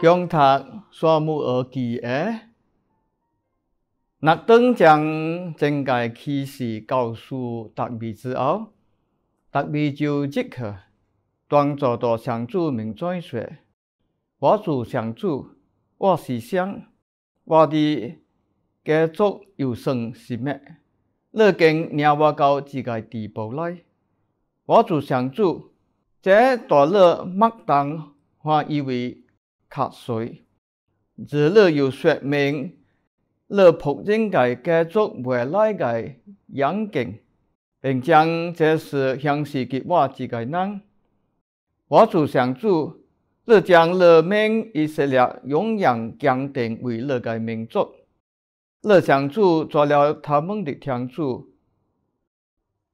讲读《煞目耳机》诶，那等将真个启示告诉达米之后，达米就即刻端坐到上主面前说：“我主上主，我是想我的家族有甚什么？若经让我到这个地步来，我主上主，这大乐莫当还以为？”吸水。如你要说明你普人界家族未来的远景，并将这事详细给我几个人，我主上主，你将人民以色列永远坚定为你的民族。你上主做了他们的天主。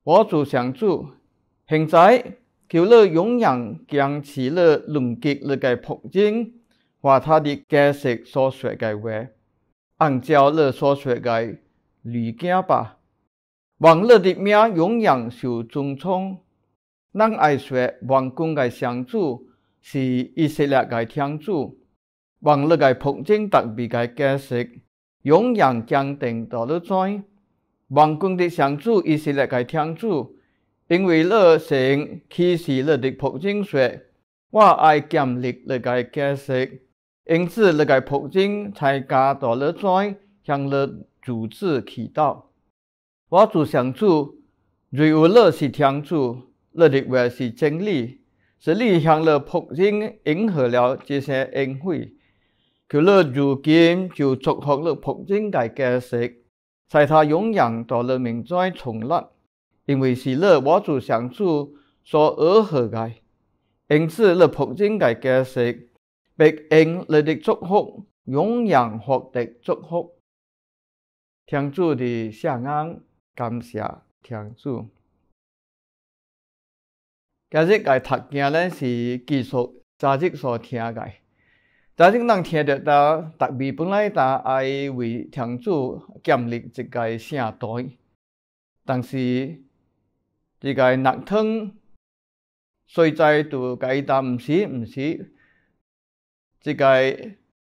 我主上主，现在求你永远坚持你论结你的普人。把他的解释所说的话，按照勒所说的理解吧。王乐的命永远受尊崇。咱爱说王公的上主是以色列的天主。王乐的仆敬特别的解释，永远坚定到了在。王公的上主是以色列的天主，因为乐神启示乐的仆敬说，我爱建立乐个解释。因此，了该普京才加大了山向了主持祈祷。我主上主，瑞无勒是天主，乐里话是真理，是力向了普京迎合了这些恩惠。佮乐如今就祝福了普京个家事，在他永远大陆名在创立。因为是乐，我主上主所而荷个，因此了普京个家事。白恩嚟的祝福，永远获得祝福。天主的圣安感谢天主。今日嘅读经咧，是技术，昨日所听嘅，昨日能听得到。读经本来就系为天主建立一个圣台，但是呢个聆听，虽在做，但唔是唔是这个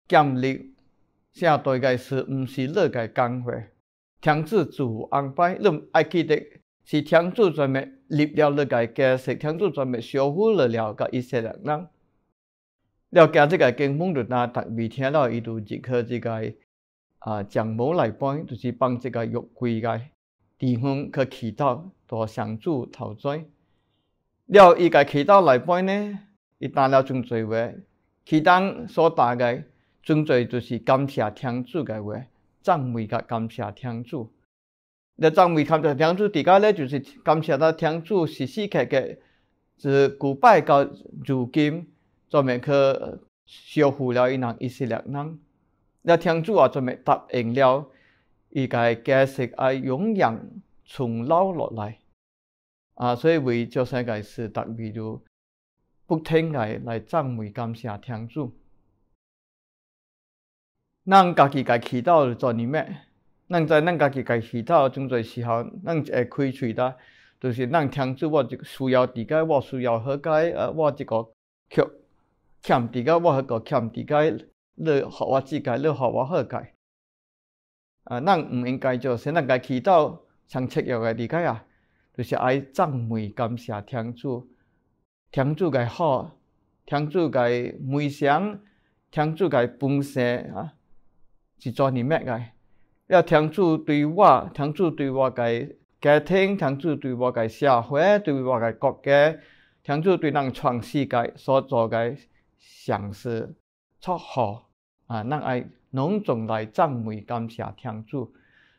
建立圣队个事，毋是你个工会天主自有安排。你爱记得，是天主专门立了你个家室，天主专门修复了了噶一些人人。了，今这个经本就拿特未听到，伊就直去这个啊，圣母来拜，就是帮这个玉桂个地方去祈祷，多上主投罪。了，伊个祈祷来拜呢，伊打了真侪话。其中所答个纯粹就是感谢天主的话，赞美甲感谢天主。那赞美感谢天主，第二咧就是感谢到天主时时刻刻，自古拜到如今，专门去修复了伊人一些劣人。那天主也专门答应了伊个家室，要永远存留落来。啊，所以为做生个事，特比如。不听来来赞美、感谢天主。咱家己家祈祷做里面，咱在咱家己家祈祷真侪时候，咱会开喙呾，就是咱天主，我需要伫家，我需要何解，啊，我一个缺欠伫家，我迄个欠伫家？你互我家，你互我何解？啊，咱毋应该做，咱家祈祷上七要个理解啊，就是爱赞美、感谢天主。天主个好，天主个恩赏，天主个恩生啊，是作你灭个。要天主对我，天主对我个家庭，天主对我个社会，对我个国家，天主对咱全世界所做个善事、撮好啊，咱要隆重来赞美、感谢天主。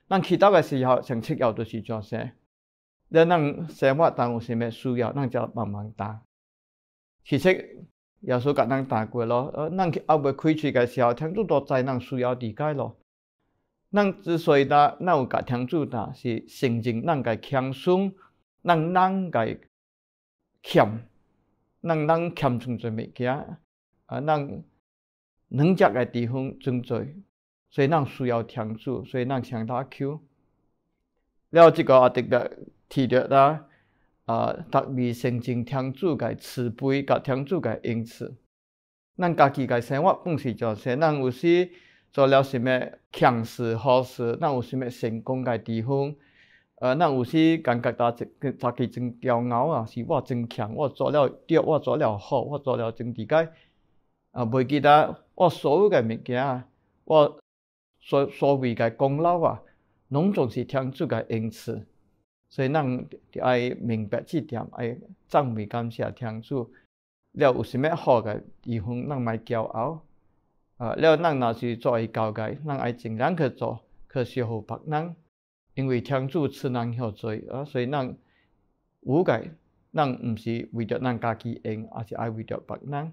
咱祈祷的时候，上七要就是作些。人能生活当有什么需要，咱就慢慢答。其实，有所艰难大过咯，呃，人后尾开除的时候，天主都在人需要理解咯。人之所以呾，咱有甲天主呾，是承认咱个强酸，咱咱个欠，咱人欠存在物件，啊，咱软弱个地方存在，所以咱需要天主，所以咱向他求。了这个也特别提着呾。啊！特别亲近天主嘅慈悲，甲天主嘅恩赐。咱家己嘅生活本是怎生？咱有时做了什么强势好事？咱有甚么成功嘅地方？呃，咱有时感觉大家己真骄傲啊！是我真强，我做了对，我做了好，我做了真理解。啊，袂记得我所有嘅物件啊，我所所谓嘅功劳啊，拢总是天主嘅恩赐。所以，咱要明白这点，要赞美、感谢天主。了有啥物好个地方，咱卖骄傲。啊，了咱那是做爱交界，咱爱尽量去做，去造福别人。因为天主赐咱遐多，啊，所以咱有个，咱毋是为着咱家己用，而是爱为着别人。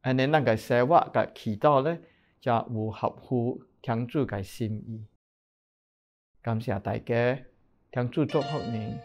安尼咱个生活个祈祷咧，就有合乎天主个心意。感谢大家。将祝作后年。